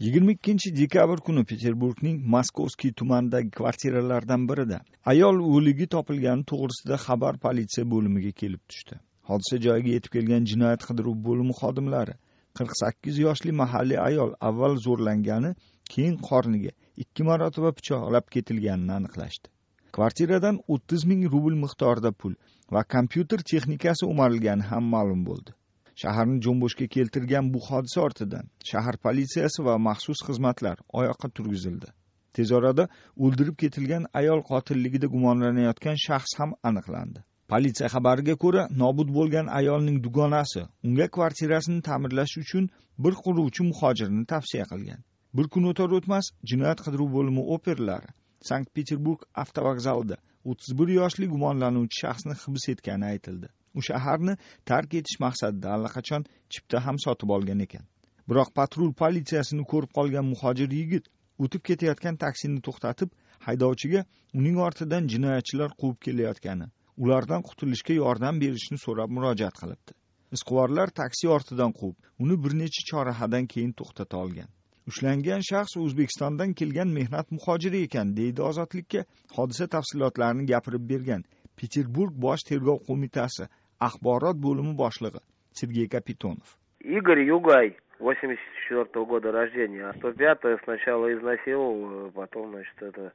yigirma ikkinchi dekabr kuni peterburgning moskovskiy tumanidagi kvartiralardan birida ayol o'ligi topilgani to'g'risida xabar politsiya bo'limiga kelib tushdi hodisa joyiga yetib kelgan jinoyat qidiruv bo'limi xodimlari qirq sakkiz yoshli mahalliy ayol avval zo'rlangani keyin qorniga ikki marotaba pichoqlab ketilganini aniqlashdi kvartiradan o'ttiz ming rubl miqdorida pul va kompyuter texnikasi o'marilgani ham ma'lum bo'ldi shaharni jo'mboshga keltirgan bu hodisa ortidan shahar politsiyasi va maxsus xizmatlar oyoqqa turgizildi tez orada o'ldirib ketilgan ayol qotilligida gumonlanayotgan shaxs ham aniqlandi politsiya xabariga ko'ra nobud bo'lgan ayolning dugonasi unga kvartirasini ta'mirlash uchun bir quruvchi muhojirni tavsiya qilgan bir kun o'tar o'tmas jinoyat qidiruv bo'limi operlari sankt peterburg avtovokzalida o'ttiz bir yoshli gumonlanuvchi shaxsni hibs etgani aytildi u shaharni tark etish maqsadida allaqachon chipta ham sotib olgan ekan biroq patrul politsiyasini ko'rib qolgan muhojir yigit o'tib ketayotgan taksini to'xtatib haydovchiga uning ortidan jinoyatchilar quvib kelayotgani ulardan qutulishga yordam berishni so'rab murojaat qilibdi izquvarlar taksi ortidan quvib uni bir necha chorahadan keyin to'xtata olgan ushlangan shaxs o'zbekistondan kelgan mehnat muhojiri ekan deydi ozodlikka hodisa tafsilotlarini gapirib bergan peterburg bosh tergov qo'mitasi axborot bo'limi boshlig'i sergey kapitonov игорь югай восемьдесят четвертого года рождения, а пятое сначала изнасиловал, потом, значит, это,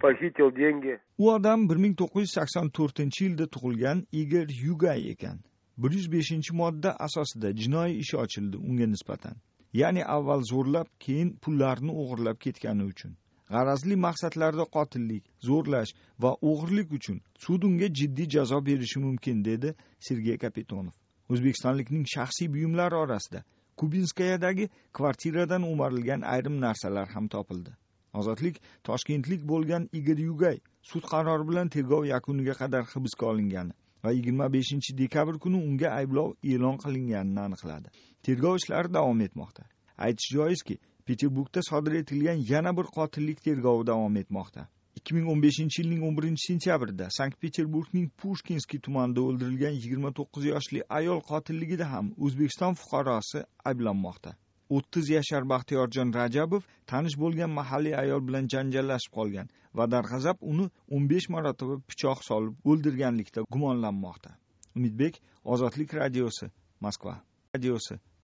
похитил деньги. U odam bir ming to'qqiz yuz sakson to'rtinchi yilda tug'ilgan Igor Yugay ekan. bir yuz beshinchi modda asosida jinoiy ish ochildi unga nisbatan. Ya'ni avval zo'rlab, keyin pullarni o'g'irlab ketgani uchun. g'arazli maqsadlarda qotillik zo'rlash va o'g'irlik uchun sud unga jiddiy jazo berishi mumkin dedi sergey kapitonov o'zbekistonlikning shaxsiy buyumlari orasida kubinskayadagi kvartiradan o'marilgan ayrim narsalar ham topildi ozodlik toshkentlik bo'lgan igor yugay sud qarori bilan tergov yakuniga qadar hibsga olingani va yigirma beshinchi dekabr kuni unga ayblov e'lon qilinganini aniqladi tergov ishlari davom etmoqda aytish joizki peterburgda sodir etilgan yana bir qotillik tergovi davom etmoqda 2015 yilning 11 sentyabrida sankt peterburgning pushkinskiy tumanida o'ldirilgan 29 yoshli ayol qotilligida ham o'zbekiston fuqarosi ayblanmoqda 30 yashar baxtiyorjon rajabov tanish bo'lgan mahalliy ayol bilan janjallashib qolgan va darg'azab uni 15 marotaba pichoq solib o'ldirganlikda gumonlanmoqda umidbek ozodlik radiosi moskva radiosi